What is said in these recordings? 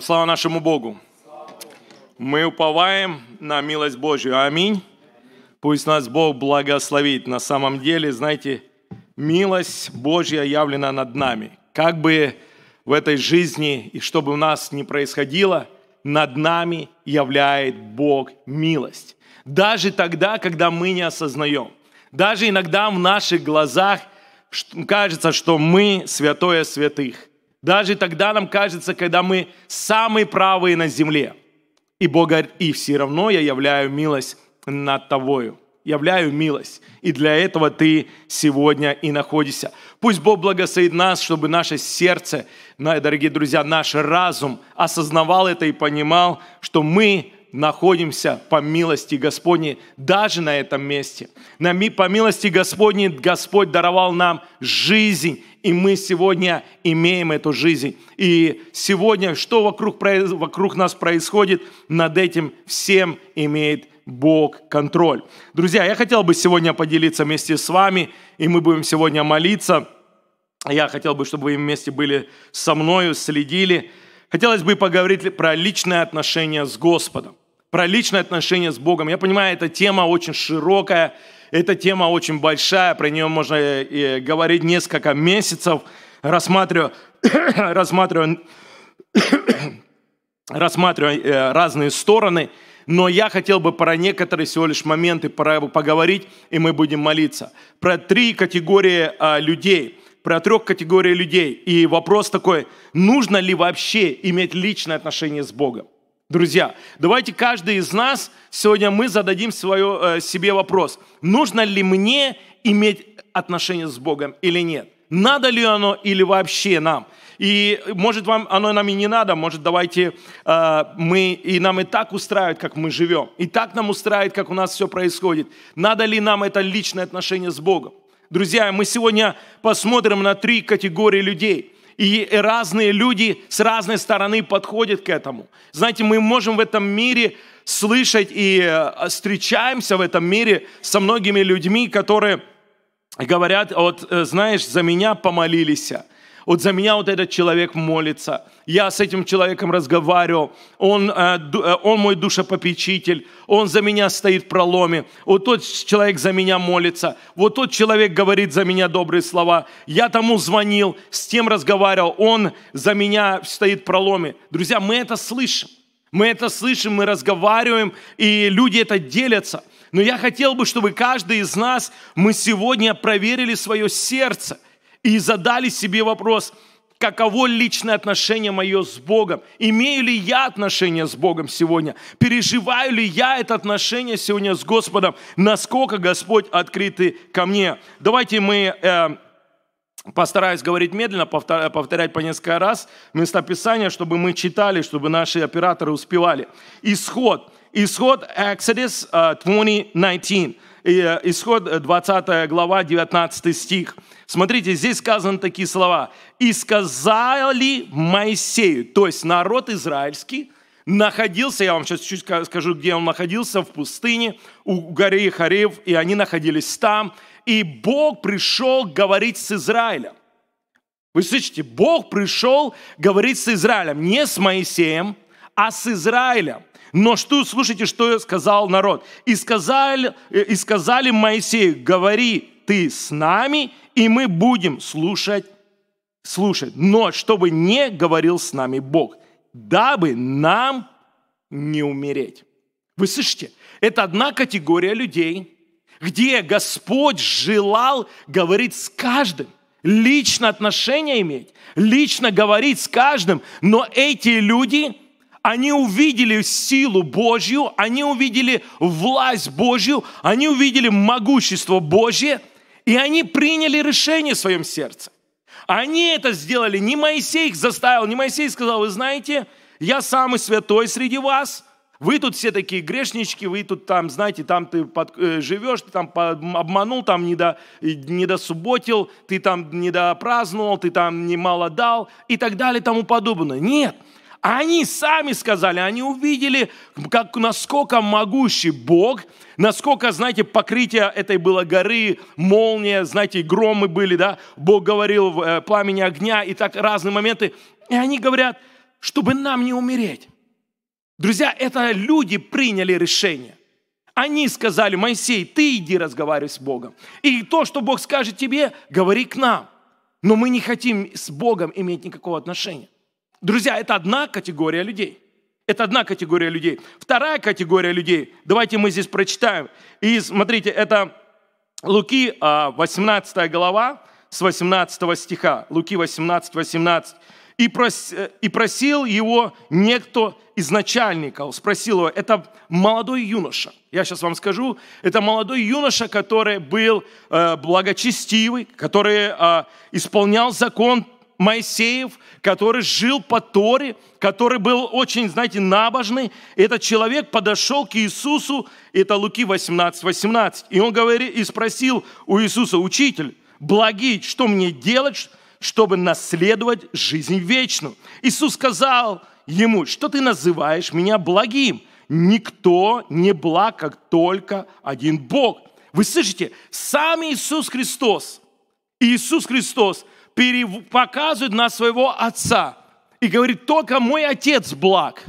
Слава нашему Богу! Мы уповаем на милость Божью. Аминь. Пусть нас Бог благословит. На самом деле, знаете, милость Божья явлена над нами. Как бы в этой жизни и что бы у нас ни происходило, над нами являет Бог милость. Даже тогда, когда мы не осознаем. Даже иногда в наших глазах кажется, что мы святое святых – даже тогда нам кажется, когда мы самые правые на земле. И Бог говорит, и все равно я являю милость над тобою. Являю милость. И для этого ты сегодня и находишься. Пусть Бог благословит нас, чтобы наше сердце, дорогие друзья, наш разум осознавал это и понимал, что мы находимся по милости Господней даже на этом месте. На, по милости Господней Господь даровал нам жизнь и мы сегодня имеем эту жизнь. И сегодня, что вокруг, вокруг нас происходит, над этим всем имеет Бог контроль. Друзья, я хотел бы сегодня поделиться вместе с вами, и мы будем сегодня молиться. Я хотел бы, чтобы вы вместе были со мною, следили. Хотелось бы поговорить про личное отношение с Господом, про личное отношение с Богом. Я понимаю, эта тема очень широкая, эта тема очень большая, про нее можно э, и говорить несколько месяцев. Рассматриваю, рассматриваю, рассматриваю э, разные стороны, но я хотел бы про некоторые всего лишь моменты поговорить, и мы будем молиться. Про три категории э, людей – про трех категорий людей. И вопрос такой, нужно ли вообще иметь личное отношение с Богом? Друзья, давайте каждый из нас сегодня мы зададим свое, э, себе вопрос, нужно ли мне иметь отношение с Богом или нет? Надо ли оно или вообще нам? И может вам оно нам и не надо, может давайте э, мы и нам и так устраивает, как мы живем, и так нам устраивает, как у нас все происходит. Надо ли нам это личное отношение с Богом? Друзья, мы сегодня посмотрим на три категории людей – и разные люди с разной стороны подходят к этому. Знаете, мы можем в этом мире слышать и э, встречаемся в этом мире со многими людьми, которые говорят, вот э, знаешь, за меня помолились вот за меня вот этот человек молится, я с этим человеком разговаривал, он, э, э, он мой душепопечитель, он за меня стоит в проломе, вот тот человек за меня молится, вот тот человек говорит за меня добрые слова, я тому звонил, с тем разговаривал, он за меня стоит в проломе. Друзья, мы это слышим, мы это слышим, мы разговариваем, и люди это делятся. Но я хотел бы, чтобы каждый из нас, мы сегодня проверили свое сердце – и задали себе вопрос, каково личное отношение мое с Богом? Имею ли я отношение с Богом сегодня? Переживаю ли я это отношение сегодня с Господом? Насколько Господь открытый ко мне? Давайте мы э, Постараюсь говорить медленно, повторять по несколько раз местописание, чтобы мы читали, чтобы наши операторы успевали. Исход. Исход, Exodus 2019. Э, Э, исход 20 э, глава, 19 стих. Смотрите, здесь сказаны такие слова. «И сказали Моисею», то есть народ израильский, находился, я вам сейчас чуть скажу, где он находился, в пустыне, у горы Харев, и они находились там. И Бог пришел говорить с Израилем. Вы слышите, Бог пришел говорить с Израилем, не с Моисеем, а с Израилем. Но что, слушайте, что сказал народ. И, сказали, э, и сказали Моисею, говори ты с нами, и мы будем слушать, слушать. Но чтобы не говорил с нами Бог, дабы нам не умереть. Вы слышите? Это одна категория людей, где Господь желал говорить с каждым, лично отношения иметь, лично говорить с каждым, но эти люди – они увидели силу Божью, они увидели власть Божью, они увидели могущество Божье, и они приняли решение в своем сердце. Они это сделали, не Моисей их заставил, не Моисей сказал, вы знаете, я самый святой среди вас, вы тут все такие грешнички, вы тут там, знаете, там ты под, э, живешь, ты там под, обманул, там недосуботил, ты там недопраздновал, ты там немало дал и так далее и тому подобное. Нет, они сами сказали, они увидели, как, насколько могущий Бог, насколько, знаете, покрытие этой было горы, молния, знаете, громы были, да, Бог говорил в э, пламени огня и так разные моменты. И они говорят, чтобы нам не умереть. Друзья, это люди приняли решение. Они сказали, Моисей, ты иди разговаривай с Богом. И то, что Бог скажет тебе, говори к нам. Но мы не хотим с Богом иметь никакого отношения. Друзья, это одна категория людей. Это одна категория людей. Вторая категория людей, давайте мы здесь прочитаем. И смотрите, это Луки 18 а, глава с 18 стиха. Луки 18, 18. И, прос, э, и просил его некто из начальников, спросил его, это молодой юноша, я сейчас вам скажу, это молодой юноша, который был э, благочестивый, который э, исполнял закон Моисеев, который жил по Торе, который был очень, знаете, набожный. Этот человек подошел к Иисусу, это Луки 18, 18. И он говорит, и спросил у Иисуса, «Учитель, благий, что мне делать, чтобы наследовать жизнь вечную?» Иисус сказал ему, «Что ты называешь меня благим? Никто не благ, как только один Бог». Вы слышите? Сам Иисус Христос, Иисус Христос – перев... показывает на своего отца и говорит, только мой отец благ,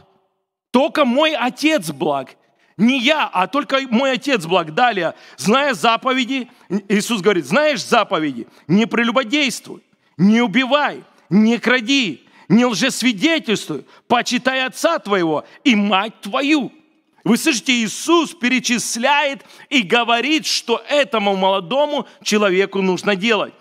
только мой отец благ. Не я, а только мой отец благ. Далее, зная заповеди, Иисус говорит, знаешь заповеди, не прелюбодействуй, не убивай, не кради, не лжесвидетельствуй, почитай отца твоего и мать твою. Вы слышите, Иисус перечисляет и говорит, что этому молодому человеку нужно делать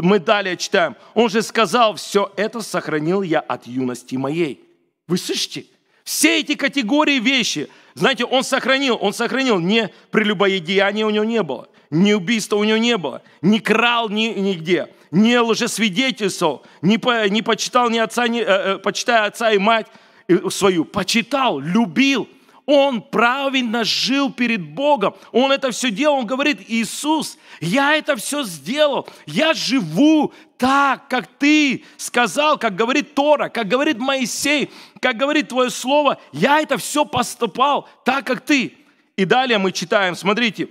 мы далее читаем, он же сказал, все это сохранил я от юности моей. Вы слышите? Все эти категории вещи, знаете, он сохранил, он сохранил, не прелюбодеяния у него не было, ни убийства у него не было, не крал ни, нигде, не лжесвидетельствовал, не, по, не почитал ни отца, ни, э, э почитая отца и мать э, свою, почитал, любил – он праведно жил перед Богом. Он это все делал. Он говорит, Иисус, я это все сделал. Я живу так, как ты сказал, как говорит Тора, как говорит Моисей, как говорит твое слово. Я это все поступал так, как ты. И далее мы читаем, смотрите.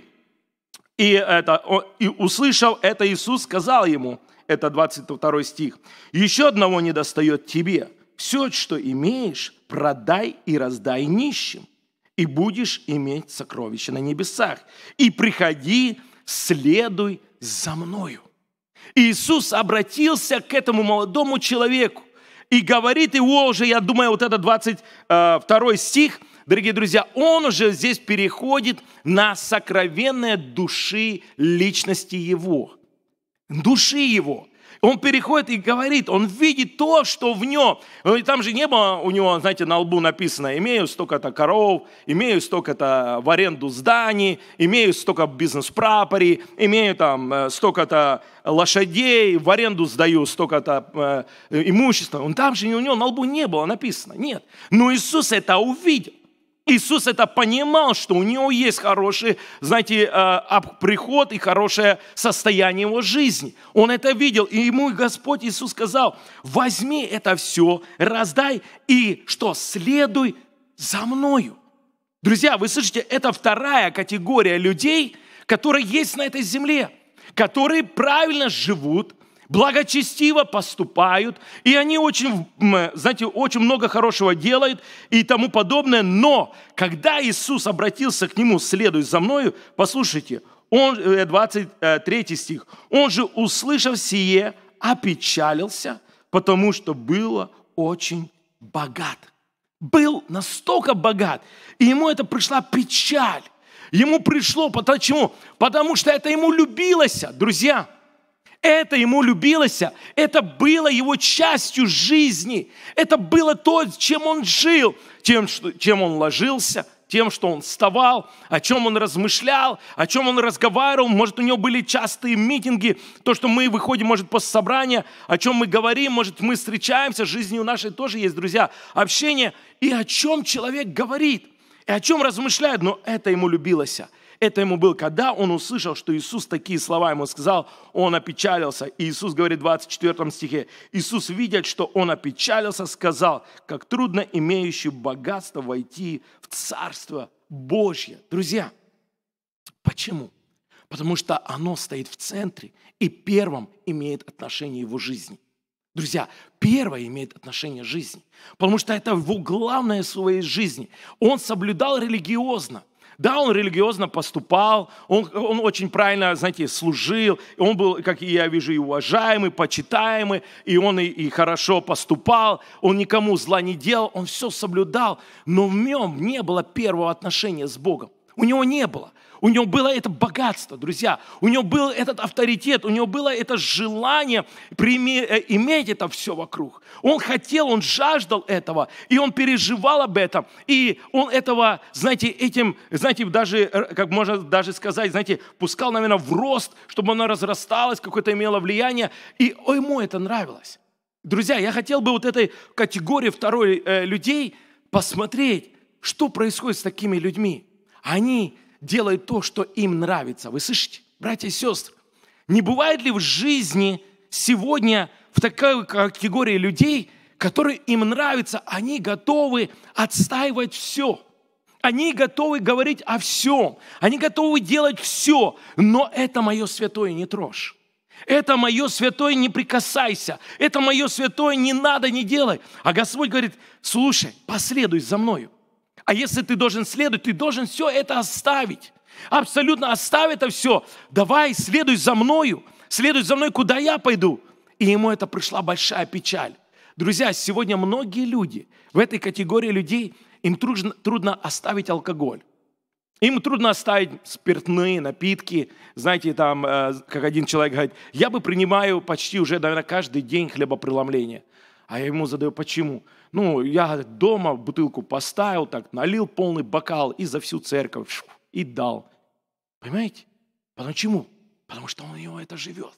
И, это, и услышал это Иисус, сказал ему, это 22 стих, еще одного не достает тебе. Все, что имеешь, продай и раздай нищим, и будешь иметь сокровища на небесах. И приходи, следуй за мною». Иисус обратился к этому молодому человеку и говорит его уже, я думаю, вот это 22 э, стих, дорогие друзья, он уже здесь переходит на сокровенное души личности его, души его – он переходит и говорит, он видит то, что в нем. Ну, и там же не было у него, знаете, на лбу написано, имею столько-то коров, имею столько-то в аренду зданий, имею столько бизнес-прапорей, имею там э, столько-то лошадей, в аренду сдаю столько-то э, имущества. Он там же у него на лбу не было написано, нет. Но Иисус это увидел. Иисус это понимал, что у него есть хороший, знаете, э, приход и хорошее состояние его жизни. Он это видел, и ему Господь Иисус сказал, возьми это все, раздай и что, следуй за мною. Друзья, вы слышите, это вторая категория людей, которые есть на этой земле, которые правильно живут, благочестиво поступают, и они очень, э, знаете, очень много хорошего делают и тому подобное. Но когда Иисус обратился к нему, следуй за мною, послушайте, он, 23 э, э, стих, он же, услышав сие, опечалился, потому что было очень богат. Был настолько богат, и ему это пришла печаль. Ему пришло, почему? Потому что это ему любилось, друзья. Это ему любилось, это было его частью жизни, это было то, чем он жил, тем, что, чем он ложился, тем, что он вставал, о чем он размышлял, о чем он разговаривал. Может, у него были частые митинги, то, что мы выходим, может, после собрания, о чем мы говорим, может, мы встречаемся, жизни у нашей тоже есть, друзья, общение. И о чем человек говорит, и о чем размышляет, но это ему любилось – это ему был, когда он услышал, что Иисус такие слова ему сказал, он опечалился. И Иисус говорит в 24 стихе, Иисус, видя, что он опечалился, сказал, как трудно имеющий богатство войти в Царство Божье. Друзья, почему? Потому что оно стоит в центре и первым имеет отношение его жизни. Друзья, первое имеет отношение жизни, потому что это его главное в своей жизни. Он соблюдал религиозно – да, он религиозно поступал, он, он очень правильно, знаете, служил, он был, как я вижу, и уважаемый, почитаемый, и он и, и хорошо поступал, он никому зла не делал, он все соблюдал, но в нем не было первого отношения с Богом. У него не было. У него было это богатство, друзья. У него был этот авторитет, у него было это желание э, иметь это все вокруг. Он хотел, он жаждал этого, и он переживал об этом. И он этого, знаете, этим, знаете, даже, э, как можно даже сказать, знаете, пускал, наверное, в рост, чтобы она разрасталась, какое-то имело влияние. И ему это нравилось. Друзья, я хотел бы вот этой категории второй э, людей посмотреть, что происходит с такими людьми. Они делают то, что им нравится. Вы слышите, братья и сестры? Не бывает ли в жизни сегодня в такой категории людей, которые им нравятся, они готовы отстаивать все – они готовы говорить о всем, они готовы делать все, но это мое святое не трожь. Это мое святое не прикасайся, это мое святое не надо, не делай. А Господь говорит, слушай, последуй за мною. А если ты должен следовать, ты должен все это оставить. Абсолютно оставь это все. Давай, следуй за мною. Следуй за мной, куда я пойду. И ему это пришла большая печаль. Друзья, сегодня многие люди, в этой категории людей, им трудно, трудно оставить алкоголь. Им трудно оставить спиртные напитки. Знаете, там, э, как один человек говорит, я бы принимаю почти уже, наверное, каждый день хлебопреломление. А я ему задаю, почему? Почему? Ну, я дома бутылку поставил, так налил полный бокал и за всю церковь и дал. Понимаете? Почему? Потому что он у него это живет.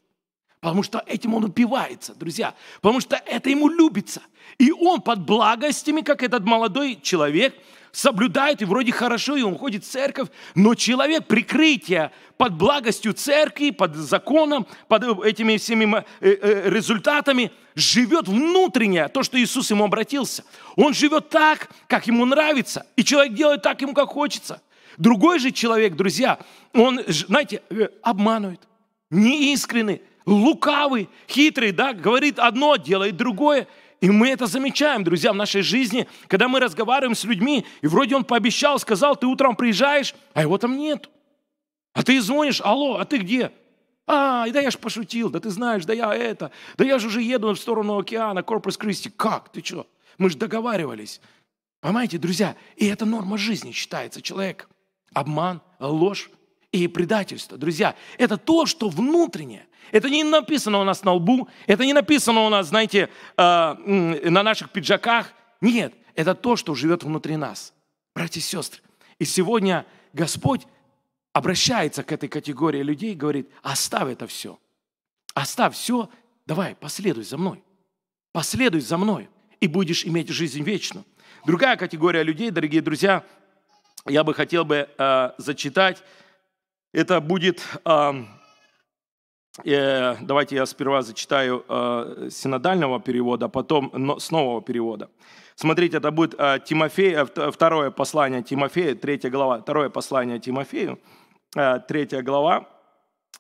Потому что этим он упивается, друзья. Потому что это ему любится. И он под благостями, как этот молодой человек, соблюдает, и вроде хорошо, и он ходит в церковь, но человек прикрытие под благостью церкви, под законом, под э, этими всеми э, э, результатами, живет внутреннее, то, что Иисус ему обратился. Он живет так, как ему нравится, и человек делает так ему, как хочется. Другой же человек, друзья, он, знаете, обманывает, неискренный, лукавый, хитрый, да, говорит одно, делает другое – и мы это замечаем, друзья, в нашей жизни, когда мы разговариваем с людьми, и вроде он пообещал, сказал, ты утром приезжаешь, а его там нет. А ты звонишь, алло, а ты где? А, да я ж пошутил, да ты знаешь, да я это, да я же уже еду в сторону океана, Корпус Кристи. Как? Ты что? Мы же договаривались. Понимаете, друзья, и это норма жизни считается человек. Обман, ложь, и предательство. Друзья, это то, что внутреннее. Это не написано у нас на лбу, это не написано у нас, знаете, а, на наших пиджаках. Нет, это то, что живет внутри нас. Братья и сестры, и сегодня Господь обращается к этой категории людей и говорит, оставь это все. Оставь все, давай, последуй за мной. Последуй за мной, и будешь иметь жизнь вечную. Другая категория людей, дорогие друзья, я бы хотел бы э, зачитать это будет, а, э, давайте я сперва зачитаю а, синодального перевода, а потом но, с нового перевода. Смотрите, это будет э, Тимофея, второе послание Тимофея, третья глава, второе послание Тимофею, э, третья глава,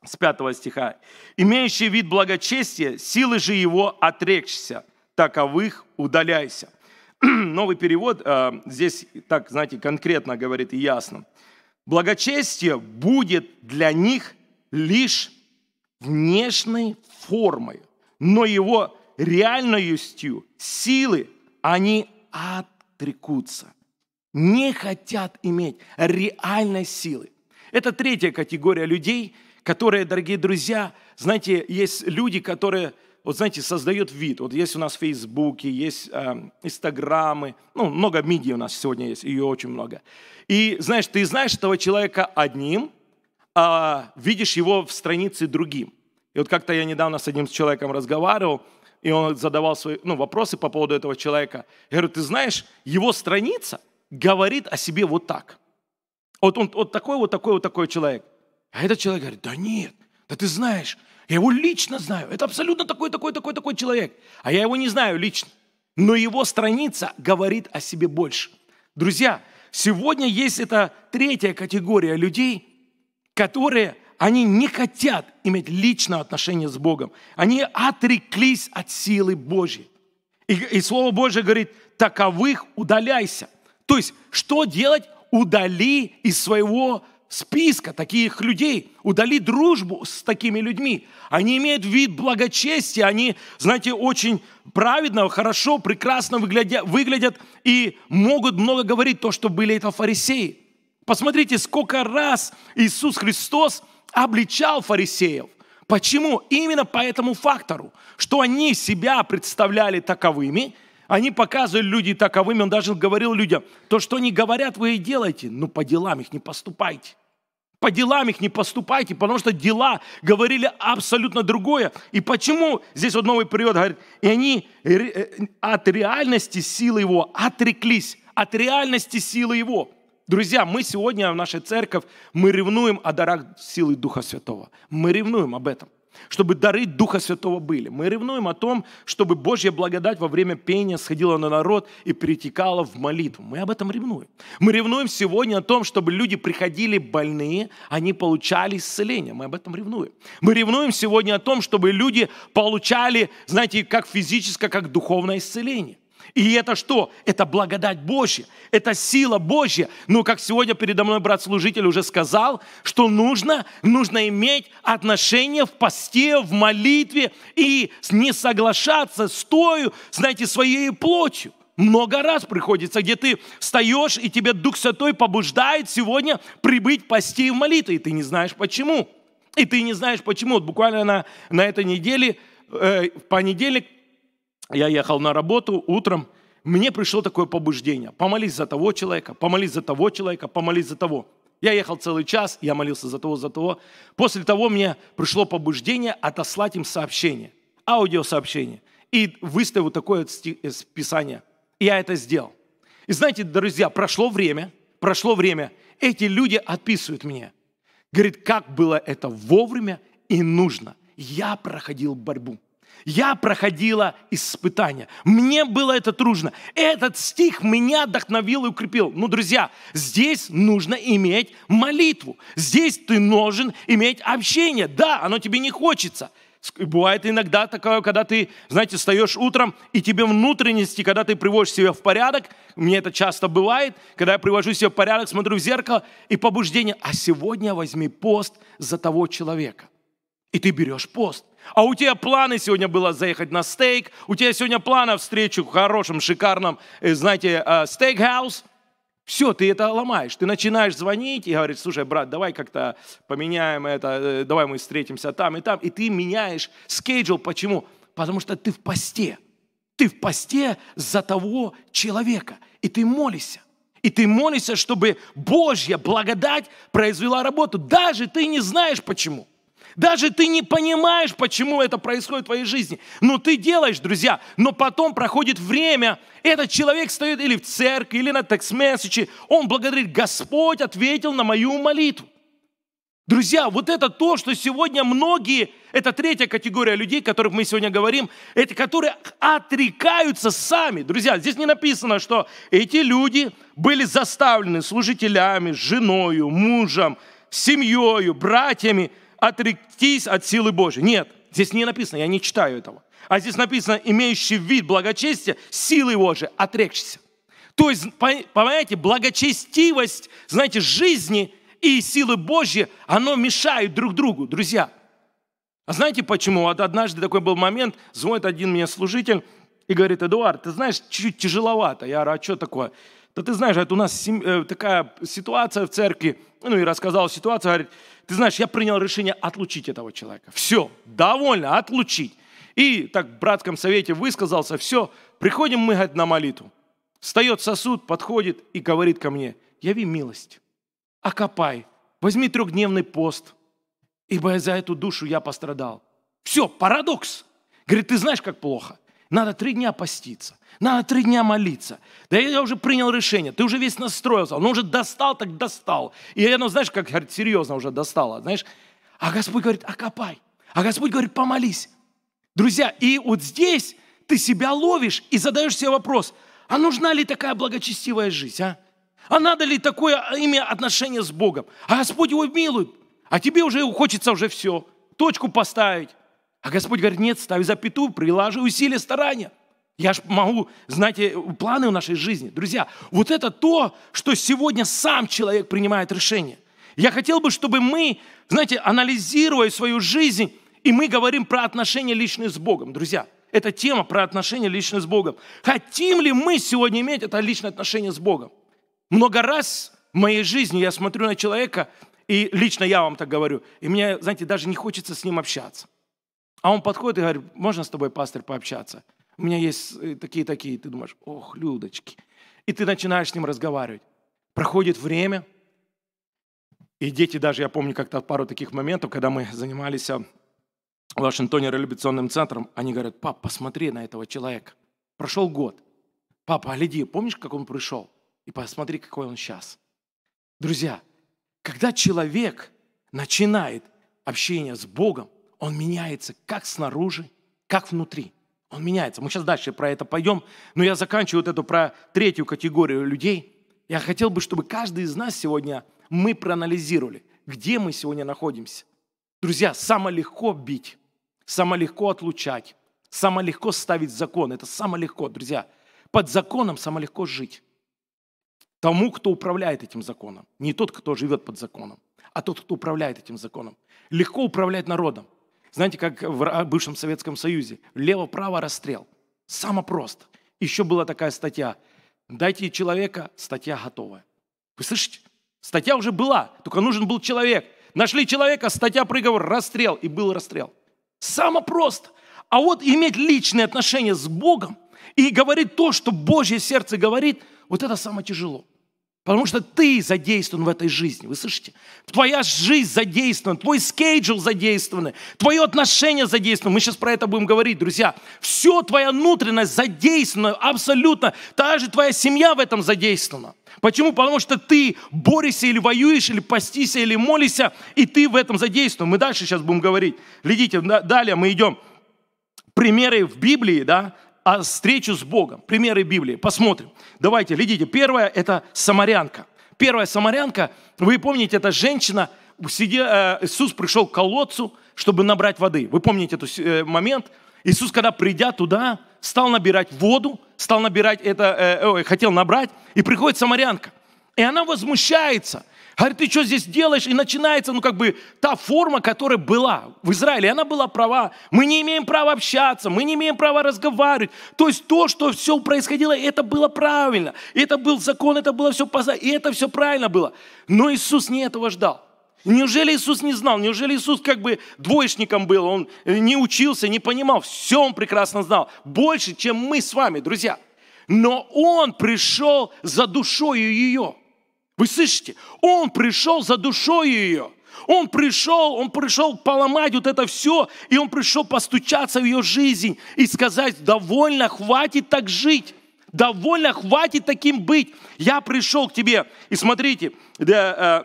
с пятого стиха. «Имеющий вид благочестия, силы же его отрекшься, таковых удаляйся». Новый перевод здесь так, знаете, конкретно говорит и ясно. Благочестие будет для них лишь внешней формой, но его реальностью силы они отрекутся. Не хотят иметь реальной силы. Это третья категория людей, которые, дорогие друзья, знаете, есть люди, которые вот знаете, создает вид. Вот есть у нас фейсбуки, есть э, а, инстаграмы, ну, много медиа у нас сегодня есть, ее очень много. И знаешь, ты знаешь этого человека одним, а видишь его в странице другим. И вот как-то я недавно с одним человеком разговаривал, и он задавал свои ну, вопросы по поводу этого человека. Я говорю, ты знаешь, его страница говорит о себе вот так. Вот он вот такой, вот такой, вот такой человек. А этот человек говорит, да нет, да ты знаешь, я его лично знаю. Это абсолютно такой, такой, такой, такой человек. А я его не знаю лично. Но его страница говорит о себе больше. Друзья, сегодня есть эта третья категория людей, которые, они не хотят иметь личное отношение с Богом. Они отреклись от силы Божьей. И, и Слово Божье говорит, таковых удаляйся. То есть, что делать? Удали из своего списка таких людей, удали дружбу с такими людьми. Они имеют вид благочестия, они, знаете, очень праведно, хорошо, прекрасно выглядят, и могут много говорить то, что были это фарисеи. Посмотрите, сколько раз Иисус Христос обличал фарисеев. Почему? Именно по этому фактору, что они себя представляли таковыми, они показывали люди таковыми, он даже говорил людям, то, что они говорят, вы и делаете, но по делам их не поступайте по делам их не поступайте, потому что дела говорили абсолютно другое. И почему здесь вот новый период говорит, и они э, э, от реальности силы его отреклись, от реальности силы его. Друзья, мы сегодня в нашей церковь, мы ревнуем о дарах силы Духа Святого. Мы ревнуем об этом чтобы дары Духа Святого были. Мы ревнуем о том, чтобы Божья благодать во время пения сходила на народ и перетекала в молитву. Мы об этом ревнуем. Мы ревнуем сегодня о том, чтобы люди приходили больные, они получали исцеление. Мы об этом ревнуем. Мы ревнуем сегодня о том, чтобы люди получали, знаете, как физическое, как духовное исцеление. И это что? Это благодать Божья, это сила Божья. Ну, как сегодня передо мной брат-служитель уже сказал, что нужно, нужно иметь отношения в посте, в молитве и не соглашаться с тою, знаете, своей плотью. Много раз приходится, где ты встаешь, и тебе Дух Святой побуждает сегодня прибыть в посте и в молитве, и ты не знаешь почему. И ты не знаешь почему. Вот буквально на, на этой неделе, э, в понедельник, я ехал на работу утром, мне пришло такое побуждение. Помолись за того человека, помолись за того человека, помолись за того. Я ехал целый час, я молился за того, за того. После того мне пришло побуждение отослать им сообщение, аудиосообщение. И выставил такое э, писание. я это сделал. И знаете, друзья, прошло время, прошло время, эти люди отписывают мне. Говорит, как было это вовремя и нужно. Я проходил борьбу. Я проходила испытания. Мне было это трудно. Этот стих меня вдохновил и укрепил. Ну, друзья, здесь нужно иметь молитву. Здесь ты должен иметь общение. Да, оно тебе не хочется. Бывает иногда такое, когда ты, знаете, встаешь утром, и тебе внутренности, когда ты приводишь себя в порядок, мне это часто бывает, когда я привожу себя в порядок, смотрю в зеркало, и побуждение, а сегодня возьми пост за того человека и ты берешь пост. А у тебя планы сегодня было заехать на стейк, у тебя сегодня планы встречу в хорошем, шикарном, э, знаете, э, стейкхаус. Все, ты это ломаешь. Ты начинаешь звонить и говорить, слушай, брат, давай как-то поменяем это, э, давай мы встретимся там и там. И ты меняешь скейджл. Почему? Потому что ты в посте. Ты в посте за того человека. И ты молишься. И ты молишься, чтобы Божья благодать произвела работу. Даже ты не знаешь почему. Даже ты не понимаешь, почему это происходит в твоей жизни. Но ты делаешь, друзья. Но потом проходит время. Этот человек стоит или в церкви, или на текст-месседже. Он благодарит, Господь ответил на мою молитву. Друзья, вот это то, что сегодня многие, это третья категория людей, о которых мы сегодня говорим, это которые отрекаются сами. Друзья, здесь не написано, что эти люди были заставлены служителями, женою, мужем, семьей, братьями – отректись от силы Божьей. Нет, здесь не написано, я не читаю этого. А здесь написано, имеющий вид благочестия, силы его же, отрекшийся. То есть, понимаете, благочестивость, знаете, жизни и силы Божьи, оно мешает друг другу, друзья. А знаете почему? Вот однажды такой был момент, звонит один мне служитель и говорит, Эдуард, ты знаешь, чуть-чуть тяжеловато. Я говорю, а что такое? да ты знаешь, это у нас сем... Э, такая ситуация в церкви, ну и рассказал ситуацию, говорит, ты знаешь, я принял решение отлучить этого человека. Все, довольно, отлучить. И так в братском совете высказался, все, приходим мы, говорит, на молитву. Встает сосуд, подходит и говорит ко мне, яви милость, окопай, возьми трехдневный пост, ибо за эту душу я пострадал. Все, парадокс. Говорит, ты знаешь, как плохо. Надо три дня поститься. Надо три дня молиться. Да я уже принял решение. Ты уже весь настроился. Он ну, уже достал, так достал. И оно, ну, знаешь, как говорит, серьезно уже достало. Знаешь, а Господь говорит, окопай. «А, а Господь говорит, помолись. Друзья, и вот здесь ты себя ловишь и задаешь себе вопрос, а нужна ли такая благочестивая жизнь, а? А надо ли такое а, имя отношение с Богом? А Господь его милует. А тебе уже хочется уже все. Точку поставить. А Господь говорит, нет, ставь запятую, приложи усилия, старания. Я ж могу, знаете, планы в нашей жизни. Друзья, вот это то, что сегодня сам человек принимает решение. Я хотел бы, чтобы мы, знаете, анализируя свою жизнь, и мы говорим про отношения личные с Богом. Друзья, это тема про отношения личные с Богом. Хотим ли мы сегодня иметь это личное отношение с Богом? Много раз в моей жизни я смотрю на человека, и лично я вам так говорю, и мне, знаете, даже не хочется с ним общаться. А он подходит и говорит, можно с тобой, пастор, пообщаться? У меня есть э, такие-такие. Ты думаешь, ох, Людочки. И ты начинаешь с ним разговаривать. Проходит время, и дети даже, я помню как-то пару таких моментов, когда мы занимались э, в Вашингтоне реабилитационным центром, они говорят, пап, посмотри на этого человека. Прошел год. Папа, гляди, а помнишь, как он пришел? И посмотри, какой он сейчас. Друзья, когда человек начинает общение с Богом, он меняется как снаружи, как внутри. Он меняется. Мы сейчас дальше про это пойдем, но я заканчиваю вот эту про третью категорию людей. Я хотел бы, чтобы каждый из нас сегодня мы проанализировали, где мы сегодня находимся. Друзья, самое легко бить, самое легко отлучать, самое легко ставить закон. Это самое легко, друзья. Под законом самое легко жить. Тому, кто управляет этим законом. Не тот, кто живет под законом, а тот, кто управляет этим законом. Легко управлять народом. Знаете, как в бывшем Советском Союзе. Лево-право расстрел. Само просто. Еще была такая статья. Дайте человека, статья готовая. Вы слышите? Статья уже была, только нужен был человек. Нашли человека, статья приговор, расстрел. И был расстрел. Само просто. А вот иметь личные отношения с Богом и говорить то, что Божье сердце говорит, вот это самое тяжело. Потому что ты задействован в этой жизни, вы слышите? Твоя жизнь задействована, твой скейджул задействован, твое отношение задействовано. Мы сейчас про это будем говорить, друзья. Все твоя внутренность задействована абсолютно. Та же твоя семья в этом задействована. Почему? Потому что ты борешься или воюешь, или постишься, или молишься, и ты в этом задействован. Мы дальше сейчас будем говорить. Глядите, далее мы идем. Примеры в Библии, да, а встречу с Богом. Примеры Библии. Посмотрим. Давайте, глядите. Первое – это самарянка. Первая самарянка, вы помните, это женщина, сидя, э, Иисус пришел к колодцу, чтобы набрать воды. Вы помните этот э, момент? Иисус, когда придя туда, стал набирать воду, стал набирать это, э, э, хотел набрать, и приходит самарянка. И она возмущается – Говорит, ты что здесь делаешь? И начинается, ну, как бы, та форма, которая была в Израиле, она была права. Мы не имеем права общаться, мы не имеем права разговаривать. То есть то, что все происходило, это было правильно. Это был закон, это было все, поза, и это все правильно было. Но Иисус не этого ждал. Неужели Иисус не знал? Неужели Иисус как бы двоечником был? Он не учился, не понимал. Все он прекрасно знал. Больше, чем мы с вами, друзья. Но он пришел за душою ее. Вы слышите? Он пришел за душой ее. Он пришел, он пришел поломать вот это все, и он пришел постучаться в ее жизнь и сказать, довольно, хватит так жить. Довольно, хватит таким быть. Я пришел к тебе. И смотрите, э,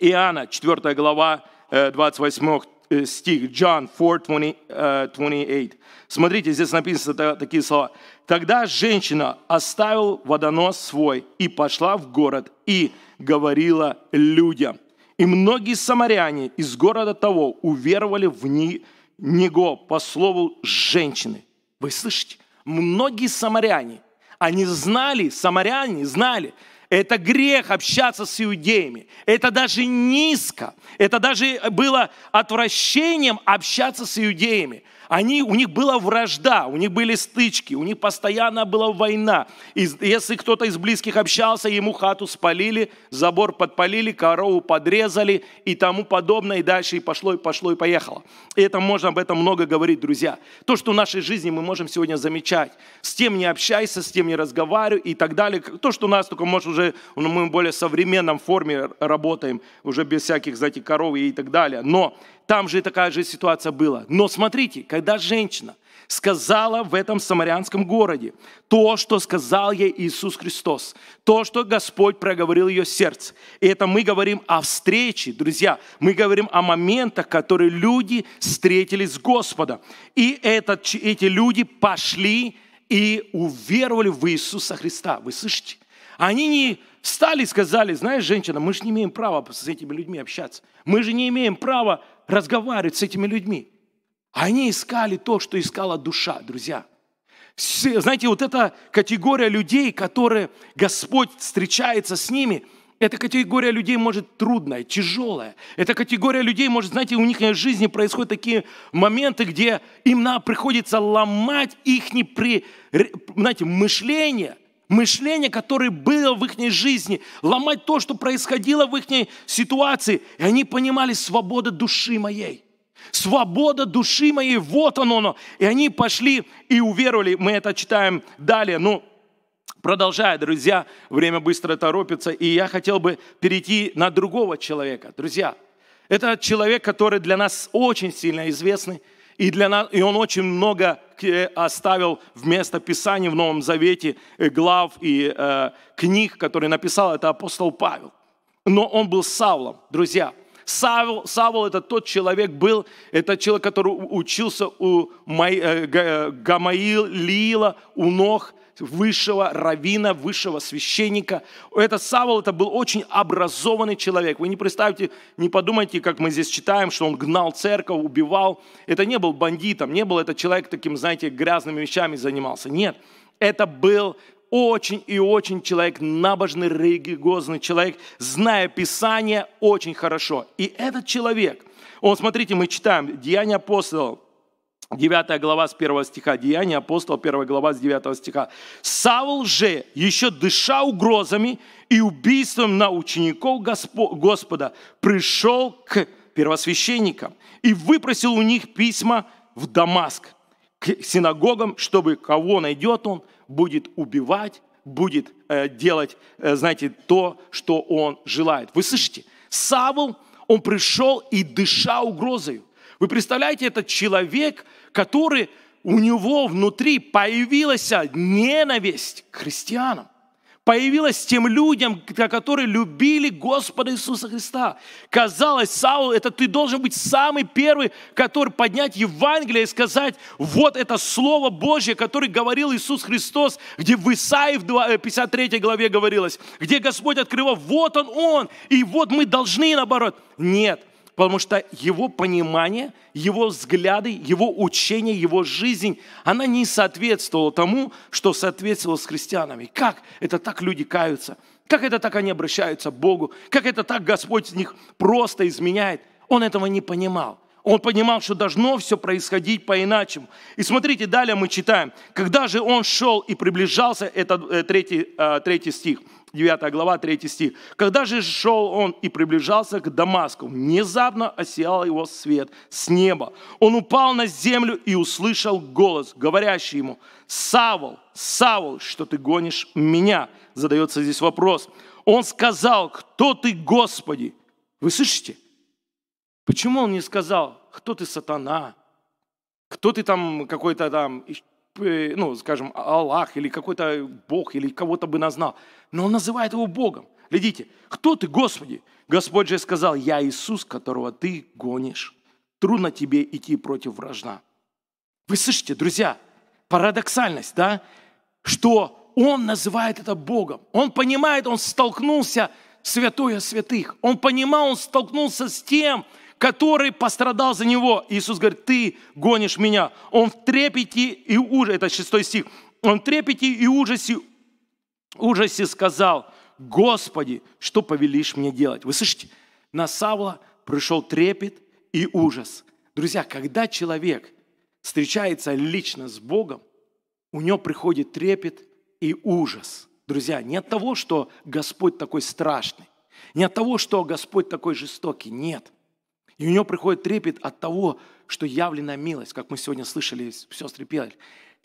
Иоанна, 4 глава, 28 э, Э, стих, Джон 4, 28. Э, Смотрите, здесь написаны такие слова. «Тогда женщина оставила водонос свой и пошла в город и говорила людям. И многие самаряне из города того уверовали в него по слову женщины». Вы слышите? Многие самаряне, они знали, самаряне знали – это грех общаться с иудеями. Это даже низко. Это даже было отвращением общаться с иудеями. Они, у них была вражда, у них были стычки, у них постоянно была война. И если кто-то из близких общался, ему хату спалили, забор подпалили, корову подрезали и тому подобное. И дальше и пошло, и пошло, и поехало. И это можно об этом много говорить, друзья. То, что в нашей жизни мы можем сегодня замечать. С тем не общайся, с тем не разговаривай и так далее. То, что у нас только, может, уже ну, мы в более современном форме работаем, уже без всяких, знаете, коров и так далее. Но там же такая же ситуация была. Но смотрите, когда женщина сказала в этом самарянском городе то, что сказал ей Иисус Христос, то, что Господь проговорил ее сердце. И это мы говорим о встрече, друзья, мы говорим о моментах, которые люди встретились с Господом. И этот, эти люди пошли и уверовали в Иисуса Христа. Вы слышите? Они не встали и сказали, знаешь, женщина, мы же не имеем права с этими людьми общаться. Мы же не имеем права разговаривать с этими людьми. Они искали то, что искала душа, друзья. Все, знаете, вот эта категория людей, которые Господь встречается с ними, эта категория людей может трудная, тяжелая. Эта категория людей может, знаете, у них в жизни происходят такие моменты, где им приходится ломать их при, знаете, мышление – мышление, которое было в их жизни, ломать то, что происходило в их ситуации. И они понимали свобода души моей. Свобода души моей, вот оно, оно. И они пошли и уверовали. Мы это читаем далее. Ну, продолжая, друзья, время быстро торопится. И я хотел бы перейти на другого человека. Друзья, это человек, который для нас очень сильно известный и, для нас, и он очень много э, оставил вместо Писаний в Новом Завете э, глав и э, книг, которые написал, это апостол Павел. Но он был Савлом, друзья. Савл, Савл это тот человек был, это человек, который учился у Май, э, Гамаилила, у ног высшего равина, высшего священника. Этот Савол, это был очень образованный человек. Вы не представьте, не подумайте, как мы здесь читаем, что он гнал церковь, убивал. Это не был бандитом, не был этот человек таким, знаете, грязными вещами занимался. Нет, это был очень и очень человек, набожный, религиозный человек, зная Писание очень хорошо. И этот человек, он, смотрите, мы читаем, Деяния апостолов, 9 глава с 1 стиха, Деяния апостола 1 глава с 9 стиха. «Савл же, еще дыша угрозами и убийством на учеников Господа, пришел к первосвященникам и выпросил у них письма в Дамаск, к синагогам, чтобы кого найдет он, будет убивать, будет э, делать, э, знаете, то, что он желает». Вы слышите? Савл, он пришел и дыша угрозою. Вы представляете, этот человек, который у него внутри появилась ненависть к христианам. Появилась тем людям, которые любили Господа Иисуса Христа. Казалось, Саул, это ты должен быть самый первый, который поднять Евангелие и сказать, вот это Слово Божье, которое говорил Иисус Христос, где в Исаии в 53 э, главе говорилось, где Господь открывал, вот он, он, и вот мы должны наоборот. Нет, потому что его понимание, его взгляды, его учение, его жизнь, она не соответствовала тому, что соответствовало с христианами. Как это так люди каются? Как это так они обращаются к Богу? Как это так Господь них просто изменяет? Он этого не понимал. Он понимал, что должно все происходить по-иначему. И смотрите, далее мы читаем. Когда же он шел и приближался, это э, третий, э, третий стих – 9 глава, 3 стих. «Когда же шел он и приближался к Дамаску, внезапно осиял его свет с неба. Он упал на землю и услышал голос, говорящий ему, «Савол, Савол, что ты гонишь меня?» Задается здесь вопрос. Он сказал, «Кто ты, Господи?» Вы слышите? Почему он не сказал, «Кто ты, сатана?» Кто ты там какой-то там Э, ну, скажем, а, Аллах или какой-то Бог, или кого-то бы назнал. Но он называет его Богом. Глядите, кто ты, Господи? Господь же сказал, я Иисус, которого ты гонишь. Трудно тебе идти против вражна. Вы слышите, друзья, парадоксальность, да? Что он называет это Богом. Он понимает, он столкнулся святое святых. Он понимал, он столкнулся с тем, который пострадал за него. Иисус говорит, ты гонишь меня. Он в трепете и ужасе, это шестой стих, он в трепете и ужасе, ужасе сказал, Господи, что повелишь мне делать? Вы слышите, на Савла пришел трепет и ужас. Друзья, когда человек встречается лично с Богом, у него приходит трепет и ужас. Друзья, не от того, что Господь такой страшный, не от того, что Господь такой жестокий, нет. И у него приходит трепет от того, что явлена милость, как мы сегодня слышали, сестры пели.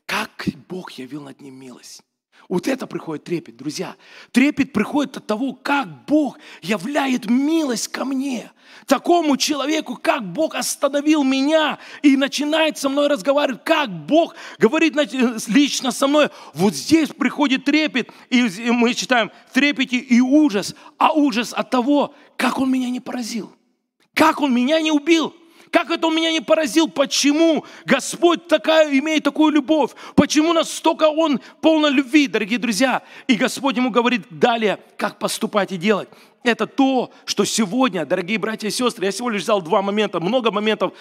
Как Бог явил над ним милость. Вот это приходит трепет, друзья. Трепет приходит от того, как Бог являет милость ко мне. Такому человеку, как Бог остановил меня и начинает со мной разговаривать, как Бог говорит э, лично со мной. Вот здесь приходит трепет, и мы читаем трепете и ужас, а ужас от того, как Он меня не поразил. Как он меня не убил? Как это он меня не поразил? Почему Господь такая, имеет такую любовь? Почему настолько он полна любви, дорогие друзья? И Господь ему говорит далее, как поступать и делать. Это то, что сегодня, дорогие братья и сестры, я всего лишь взял два момента, много моментов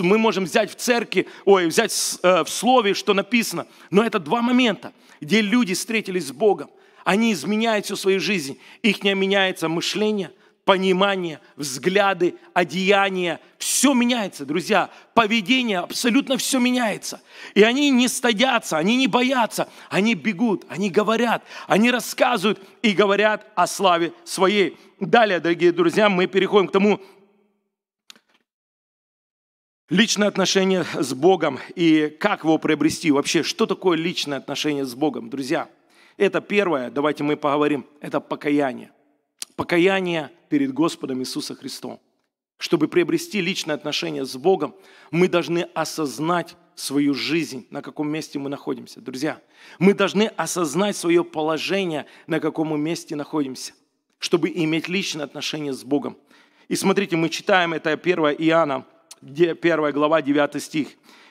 мы можем взять в церкви, ой, взять э, в слове, что написано, но это два момента, где люди встретились с Богом, они изменяют всю свою жизнь, их не меняется мышление – понимание, взгляды, одеяния. Все меняется, друзья. Поведение, абсолютно все меняется. И они не стыдятся, они не боятся. Они бегут, они говорят, они рассказывают и говорят о славе своей. Далее, дорогие друзья, мы переходим к тому, Личное отношение с Богом и как его приобрести вообще? Что такое личное отношение с Богом, друзья? Это первое, давайте мы поговорим, это покаяние покаяние перед Господом Иисусом Христом. Чтобы приобрести личное отношение с Богом, мы должны осознать свою жизнь, на каком месте мы находимся. Друзья, мы должны осознать свое положение, на каком мы месте находимся, чтобы иметь личное отношение с Богом. И смотрите, мы читаем это 1 Иоанна, 1 глава, 9 стих.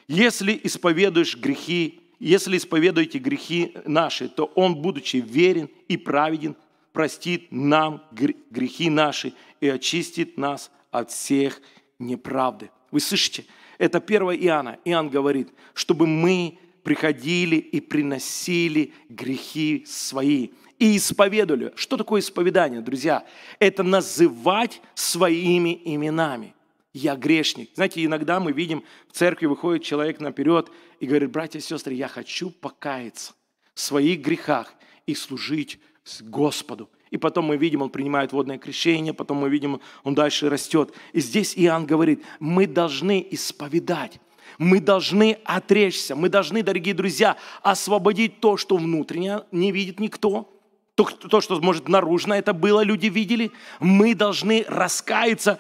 «Если исповедуешь грехи, если исповедуете грехи наши, то Он, будучи верен и праведен, простит нам грехи наши и очистит нас от всех неправды. Вы слышите? Это 1 Иоанна. Иоанн говорит, чтобы мы приходили и приносили грехи свои и исповедовали. Что такое исповедание, друзья? Это называть своими именами. Я грешник. Знаете, иногда мы видим, в церкви выходит человек наперед и говорит, братья и сестры, я хочу покаяться в своих грехах и служить Господу. И потом мы видим, он принимает водное крещение, потом мы видим, он дальше растет. И здесь Иоанн говорит, мы должны исповедать, мы должны отречься, мы должны, дорогие друзья, освободить то, что внутреннее не видит никто, то, то, что, может, наружно это было, люди видели. Мы должны раскаяться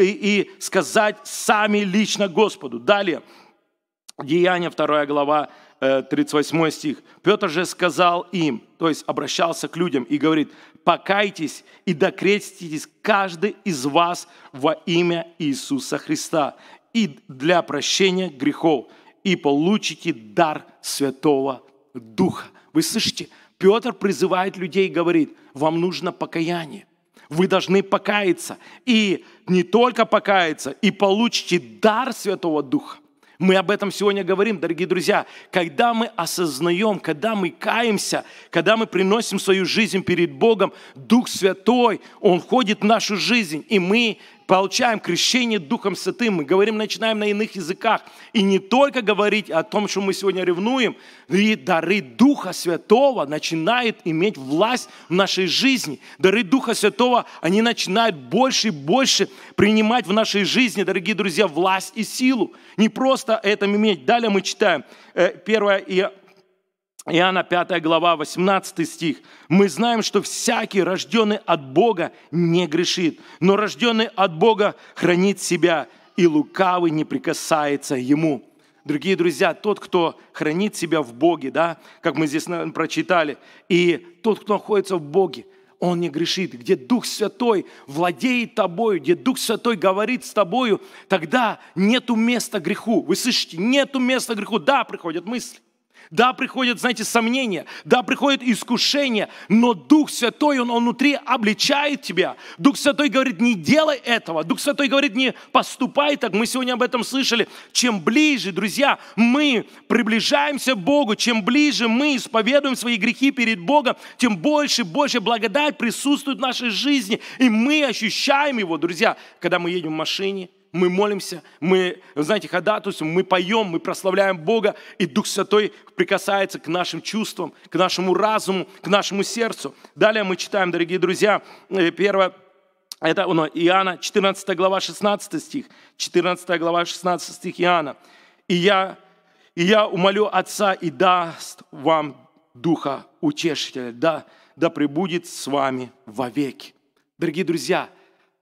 и, сказать сами лично Господу. Далее, Деяния 2 глава 38 э, стих. Петр же сказал им, то есть обращался к людям и говорит, покайтесь и докреститесь каждый из вас во имя Иисуса Христа и для прощения грехов, и получите дар Святого Духа. Вы слышите? Петр призывает людей и говорит, вам нужно покаяние. Вы должны покаяться. И не только покаяться, и получите дар Святого Духа. Мы об этом сегодня говорим, дорогие друзья. Когда мы осознаем, когда мы каемся, когда мы приносим свою жизнь перед Богом, Дух Святой, Он входит в нашу жизнь, и мы получаем крещение Духом Святым, мы говорим, начинаем на иных языках. И не только говорить о том, что мы сегодня ревнуем, но и дары Духа Святого начинают иметь власть в нашей жизни. Дары Духа Святого, они начинают больше и больше принимать в нашей жизни, дорогие друзья, власть и силу. Не просто это иметь. Далее мы читаем э, первое Иоанна Иоанна 5 глава, 18 стих. «Мы знаем, что всякий, рожденный от Бога, не грешит, но рожденный от Бога хранит себя, и лукавый не прикасается ему». Дорогие друзья, тот, кто хранит себя в Боге, да, как мы здесь наверное, прочитали, и тот, кто находится в Боге, он не грешит. Где Дух Святой владеет тобою, где Дух Святой говорит с тобою, тогда нету места греху. Вы слышите, нету места греху. Да, приходят мысли. Да, приходят, знаете, сомнения, да, приходят искушения, но Дух Святой, он, он внутри обличает тебя. Дух Святой говорит, не делай этого. Дух Святой говорит, не поступай так. Мы сегодня об этом слышали. Чем ближе, друзья, мы приближаемся к Богу, чем ближе мы исповедуем свои грехи перед Богом, тем больше и больше благодать присутствует в нашей жизни. И мы ощущаем его, друзья, когда мы едем в машине, мы молимся, мы, знаете, ходатайствуем, мы поем, мы прославляем Бога, и Дух Святой прикасается к нашим чувствам, к нашему разуму, к нашему сердцу. Далее мы читаем, дорогие друзья, э, первое, это оно, Иоанна, 14 глава, 16 стих, 14 глава, 16 стих Иоанна. «И я, и я умолю Отца, и даст вам Духа Утешителя, да, да пребудет с вами вовеки». Дорогие друзья,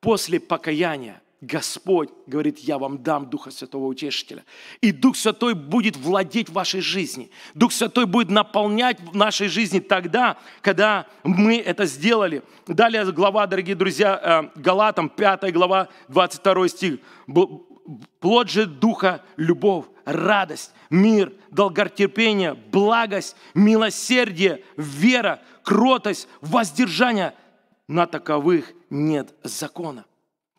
после покаяния Господь говорит, я вам дам Духа Святого Утешителя. И Дух Святой будет владеть вашей жизнью. Дух Святой будет наполнять в нашей жизни тогда, когда мы это сделали. Далее глава, дорогие друзья, э, Галатам, 5 глава, 22 стих. Плод же Духа – любовь, радость, мир, долготерпение, благость, милосердие, вера, кротость, воздержание. На таковых нет закона.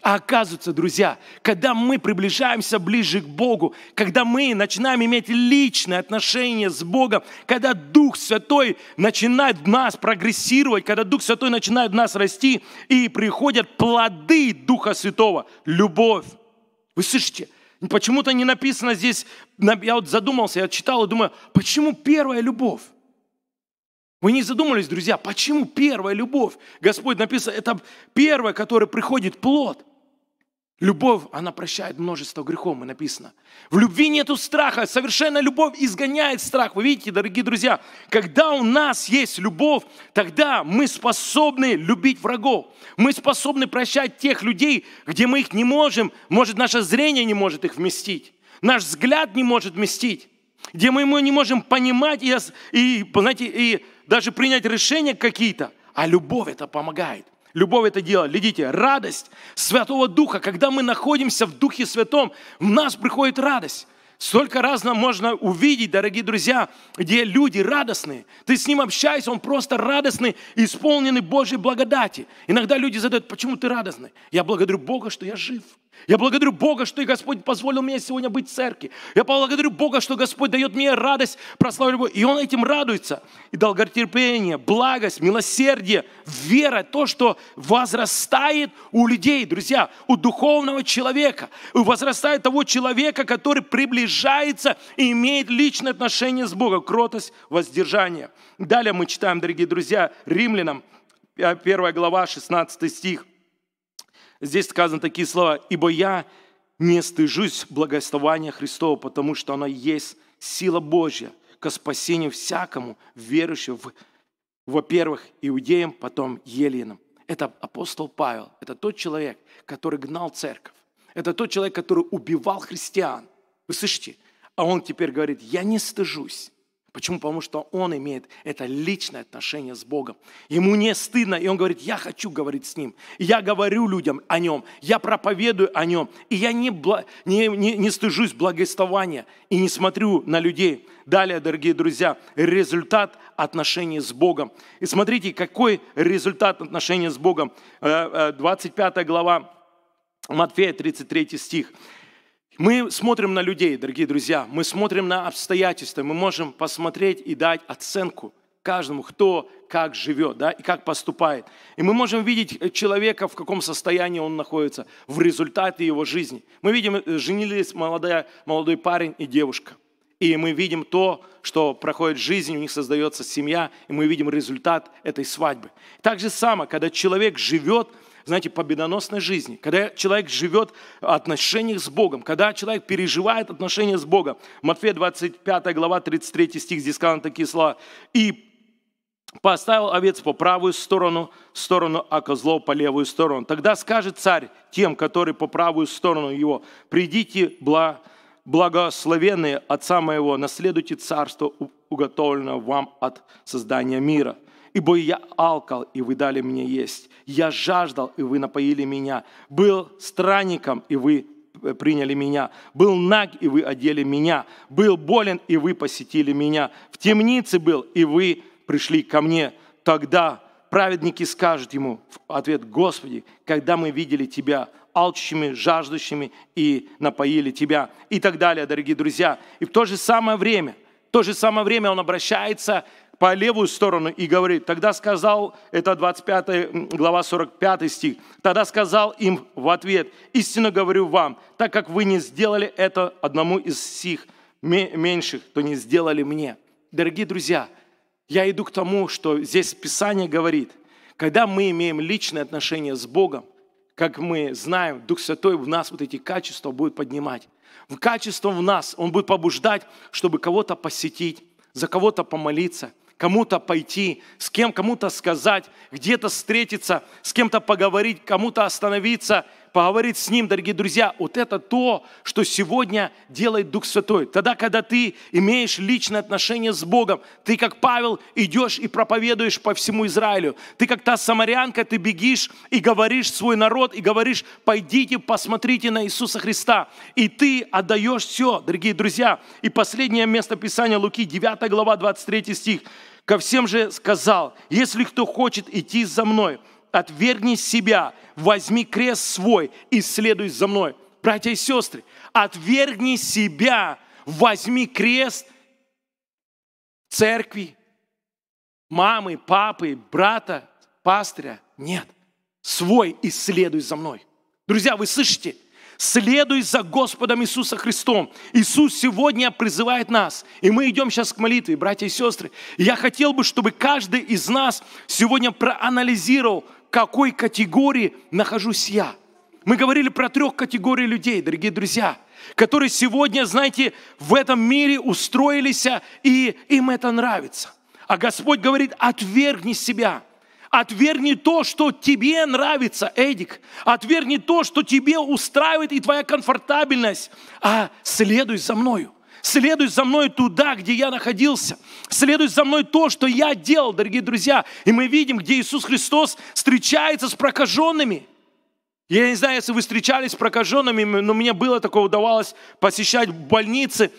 А оказывается, друзья, когда мы приближаемся ближе к Богу, когда мы начинаем иметь личное отношение с Богом, когда Дух Святой начинает в нас прогрессировать, когда Дух Святой начинает в нас расти, и приходят плоды Духа Святого, любовь. Вы слышите? Почему-то не написано здесь, я вот задумался, я читал и думаю, почему первая любовь? Вы не задумались, друзья, почему первая любовь? Господь написал, это первая, которая приходит плод. Любовь, она прощает множество грехов, и написано. В любви нету страха, совершенно любовь изгоняет страх. Вы видите, дорогие друзья, когда у нас есть любовь, тогда мы способны любить врагов. Мы способны прощать тех людей, где мы их не можем, может, наше зрение не может их вместить, наш взгляд не может вместить, где мы ему не можем понимать и, и, знаете, и даже принять решения какие-то. А любовь это помогает. Любовь это дело. лидите радость Святого Духа. Когда мы находимся в Духе Святом, в нас приходит радость. Столько раз нам можно увидеть, дорогие друзья, где люди радостные. Ты с ним общаешься, он просто радостный, исполненный Божьей благодати. Иногда люди задают, почему ты радостный? Я благодарю Бога, что я жив. Я благодарю Бога, что и Господь позволил мне сегодня быть в церкви. Я благодарю Бога, что Господь дает мне радость, прославлю Бога. И Он этим радуется. И долготерпение, благость, милосердие, вера, то, что возрастает у людей, друзья, у духовного человека. И возрастает того человека, который приближается и имеет личное отношение с Богом. Кротость, воздержание. Далее мы читаем, дорогие друзья, Римлянам, 1 глава, 16 стих – Здесь сказаны такие слова, «Ибо я не стыжусь благословения Христова, потому что оно есть сила Божья ко спасению всякому верующему, во-первых, иудеям, потом еленам». Это апостол Павел, это тот человек, который гнал церковь. Это тот человек, который убивал христиан. Вы слышите? А он теперь говорит, я не стыжусь. Почему? Потому что он имеет это личное отношение с Богом. Ему не стыдно, и он говорит, я хочу говорить с ним. Я говорю людям о нем, я проповедую о нем, и я не, не, не, не стыжусь благовествования и не смотрю на людей. Далее, дорогие друзья, результат отношения с Богом. И смотрите, какой результат отношения с Богом. 25 э, э, глава Матфея, 33 стих. Мы смотрим на людей, дорогие друзья, мы смотрим на обстоятельства, мы можем посмотреть и дать оценку каждому, кто как живет, да, и как поступает. И мы можем видеть э, человека, в каком состоянии он находится, в результате его жизни. Мы видим, э, женились молодая, молодой парень и девушка. И мы видим то, что проходит жизнь, у них создается семья, и мы видим результат этой свадьбы. Так же само, когда человек живет – знаете, победоносной жизни, когда человек живет в отношениях с Богом, когда человек переживает отношения с Богом. Матфея 25 глава 33 стих, здесь сказаны такие слова. «И поставил овец по правую сторону, сторону, а козлов по левую сторону. Тогда скажет царь тем, которые по правую сторону его, придите, благословенные отца моего, наследуйте царство, уготовленное вам от создания мира. Ибо я алкал, и вы дали мне есть. Я жаждал, и вы напоили меня. Был странником, и вы э, приняли меня. Был наг, и вы одели меня. Был болен, и вы посетили меня. В темнице был, и вы пришли ко мне. Тогда праведники скажут ему в ответ, Господи, когда мы видели Тебя алчущими, жаждущими и напоили Тебя и так далее, дорогие друзья. И в то же самое время, в то же самое время он обращается по левую сторону и говорит, тогда сказал, это 25 глава 45 стих, тогда сказал им в ответ, истинно говорю вам, так как вы не сделали это одному из сих меньших, то не сделали мне. Дорогие друзья, я иду к тому, что здесь Писание говорит, когда мы имеем личное отношение с Богом, как мы знаем, Дух Святой в нас вот эти качества будет поднимать. В качеством в нас Он будет побуждать, чтобы кого-то посетить, за кого-то помолиться – кому-то пойти, с кем кому-то сказать, где-то встретиться, с кем-то поговорить, кому-то остановиться – поговорить с Ним, дорогие друзья, вот это то, что сегодня делает Дух Святой. Тогда, когда ты имеешь личное отношение с Богом, ты, как Павел, идешь и проповедуешь по всему Израилю. Ты, как та самарянка, ты бегишь и говоришь свой народ, и говоришь, пойдите, посмотрите на Иисуса Христа. И ты отдаешь все, дорогие друзья. И последнее место Писания Луки, 9 глава, 23 стих. «Ко всем же сказал, если кто хочет идти за мной, Отвергни себя, возьми крест свой и следуй за мной. Братья и сестры, отвергни себя, возьми крест церкви, мамы, папы, брата, пастыря. Нет, свой и следуй за мной. Друзья, вы слышите? Следуй за Господом Иисусом Христом. Иисус сегодня призывает нас. И мы идем сейчас к молитве, братья и сестры. я хотел бы, чтобы каждый из нас сегодня проанализировал какой категории нахожусь я. Мы говорили про трех категорий людей, дорогие друзья, которые сегодня, знаете, в этом мире устроились, и им это нравится. А Господь говорит, отвергни себя. Отвергни то, что тебе нравится, Эдик. Отвергни то, что тебе устраивает и твоя комфортабельность. А следуй за мною. Следуй за мной туда, где я находился. Следуй за мной то, что я делал, дорогие друзья. И мы видим, где Иисус Христос встречается с прокаженными. Я не знаю, если вы встречались с прокаженными, но мне было такое, удавалось посещать больницы,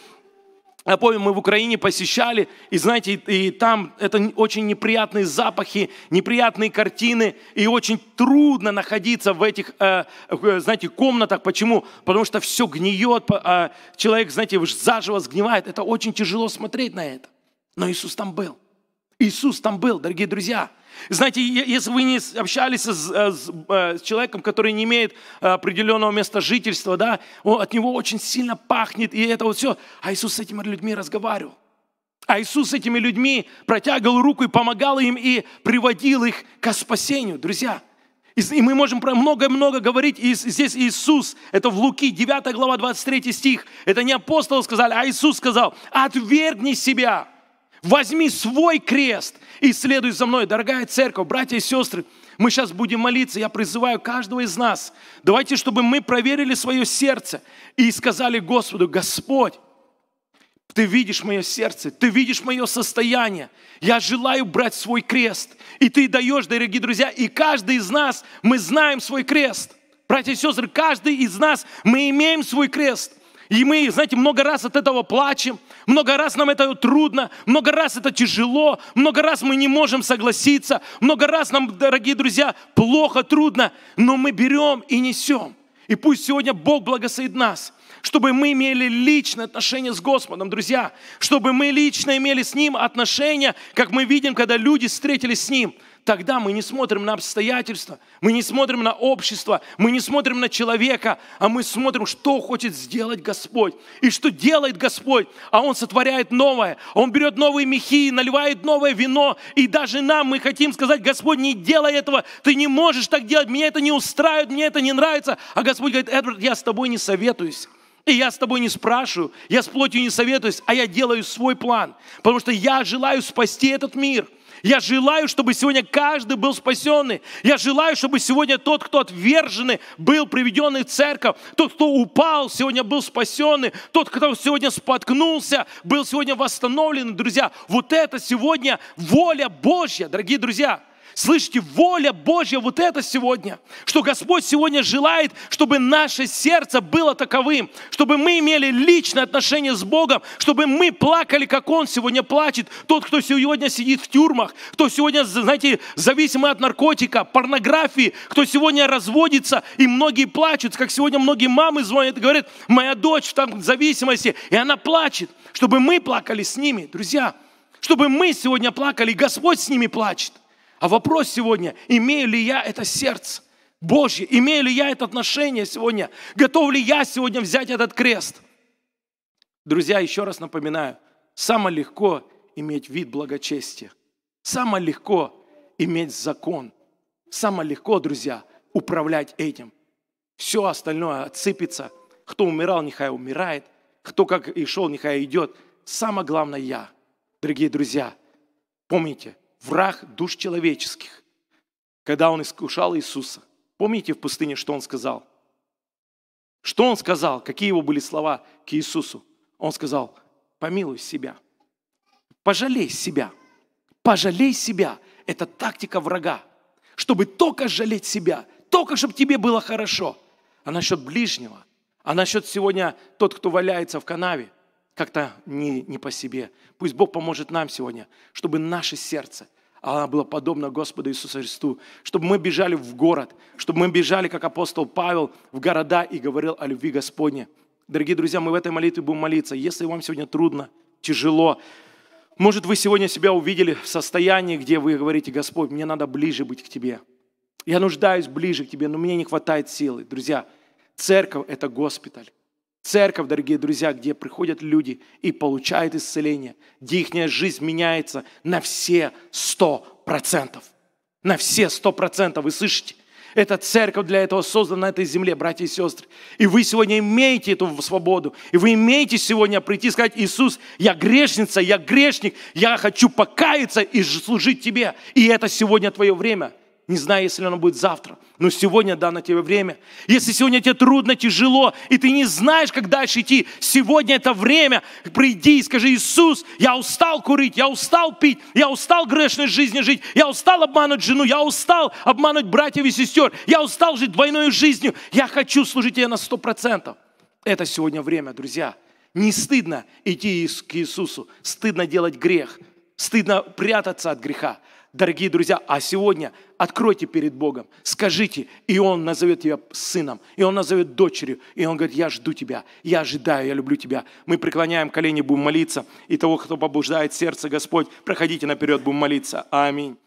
я помню, мы в Украине посещали, и знаете, и, там это очень неприятные запахи, неприятные картины, и очень трудно находиться в этих, э, э, знаете, комнатах. Почему? Потому что все гниет, а человек, знаете, заживо сгнивает. Это очень тяжело смотреть на это. Но Иисус там был. Иисус там был, дорогие друзья. Знаете, если вы не общались с, э, с, э, с человеком, который не имеет э, определенного места жительства, да, от него очень сильно пахнет, и это вот все. А Иисус с этими людьми разговаривал. А Иисус с этими людьми протягивал руку и помогал им, и приводил их к спасению. Друзья, и мы можем про много-много говорить. И здесь Иисус, это в Луки, 9 глава, 23 стих. Это не апостолы сказали, а Иисус сказал, отвергни себя. Возьми свой крест и следуй за мной. Дорогая церковь, братья и сестры, мы сейчас будем молиться. Я призываю каждого из нас. Давайте, чтобы мы проверили свое сердце и сказали Господу, Господь, ты видишь мое сердце, ты видишь мое состояние. Я желаю брать свой крест. И ты даешь, дорогие друзья, и каждый из нас, мы знаем свой крест. Братья и сестры, каждый из нас, мы имеем свой крест. И мы, знаете, много раз от этого плачем, много раз нам это трудно, много раз это тяжело, много раз мы не можем согласиться, много раз нам, дорогие друзья, плохо, трудно, но мы берем и несем. И пусть сегодня Бог благословит нас, чтобы мы имели личное отношение с Господом, друзья, чтобы мы лично имели с Ним отношения, как мы видим, когда люди встретились с Ним – тогда мы не смотрим на обстоятельства, мы не смотрим на общество, мы не смотрим на человека, а мы смотрим, что хочет сделать Господь и что делает Господь. А Он сотворяет новое, Он берет новые мехи, наливает новое вино. И даже нам мы хотим сказать, Господь, не делай этого, ты не можешь так делать, меня это не устраивает, мне это не нравится. А Господь говорит, Эдвард, я с тобой не советуюсь. И я с тобой не спрашиваю, я с плотью не советуюсь, а я делаю свой план, потому что я желаю спасти этот мир. Я желаю, чтобы сегодня каждый был спасенный. Я желаю, чтобы сегодня тот, кто отверженный, был приведенный в церковь. Тот, кто упал, сегодня был спасенный. Тот, кто сегодня споткнулся, был сегодня восстановлен. Друзья, вот это сегодня воля Божья, дорогие друзья. Слышите, воля Божья вот это сегодня, что Господь сегодня желает, чтобы наше сердце было таковым, чтобы мы имели личное отношение с Богом, чтобы мы плакали, как Он сегодня плачет. Тот, кто сегодня сидит в тюрьмах, кто сегодня, знаете, зависимый от наркотика, порнографии, кто сегодня разводится, и многие плачут, как сегодня многие мамы звонят и говорят, моя дочь там в зависимости, и она плачет, чтобы мы плакали с ними, друзья, чтобы мы сегодня плакали, и Господь с ними плачет. А вопрос сегодня, имею ли я это сердце Божье, имею ли я это отношение сегодня, готов ли я сегодня взять этот крест? Друзья, еще раз напоминаю, самое легко иметь вид благочестия, самое легко иметь закон, самое легко, друзья, управлять этим. Все остальное отсыпется. Кто умирал, нехай умирает. Кто как и шел, нехай идет. Самое главное я. Дорогие друзья, помните – враг душ человеческих, когда он искушал Иисуса. Помните в пустыне, что он сказал? Что он сказал? Какие его были слова к Иисусу? Он сказал, помилуй себя, пожалей себя, пожалей себя. Это тактика врага, чтобы только жалеть себя, только чтобы тебе было хорошо. А насчет ближнего, а насчет сегодня тот, кто валяется в канаве, как-то не, не по себе. Пусть Бог поможет нам сегодня, чтобы наше сердце а она была подобна Господу Иисусу Христу, чтобы мы бежали в город, чтобы мы бежали, как апостол Павел, в города и говорил о любви Господне. Дорогие друзья, мы в этой молитве будем молиться. Если вам сегодня трудно, тяжело, может, вы сегодня себя увидели в состоянии, где вы говорите, Господь, мне надо ближе быть к Тебе. Я нуждаюсь ближе к Тебе, но мне не хватает силы. Друзья, церковь – это госпиталь. Церковь, дорогие друзья, где приходят люди и получают исцеление, где их жизнь меняется на все сто процентов. На все сто процентов, вы слышите? Эта церковь для этого создана на этой земле, братья и сестры. И вы сегодня имеете эту свободу. И вы имеете сегодня прийти и сказать, Иисус, я грешница, я грешник, я хочу покаяться и служить Тебе. И это сегодня твое время – не знаю, если оно будет завтра, но сегодня дано тебе время. Если сегодня тебе трудно, тяжело, и ты не знаешь, как дальше идти, сегодня это время, приди и скажи, Иисус, я устал курить, я устал пить, я устал грешной жизнью жить, я устал обмануть жену, я устал обмануть братьев и сестер, я устал жить двойной жизнью, я хочу служить тебе на сто процентов. Это сегодня время, друзья. Не стыдно идти к Иисусу, стыдно делать грех, стыдно прятаться от греха, Дорогие друзья, а сегодня откройте перед Богом, скажите, и Он назовет тебя сыном, и Он назовет дочерью, и Он говорит, я жду тебя, я ожидаю, я люблю тебя. Мы преклоняем колени, будем молиться, и того, кто побуждает сердце Господь, проходите наперед, будем молиться. Аминь.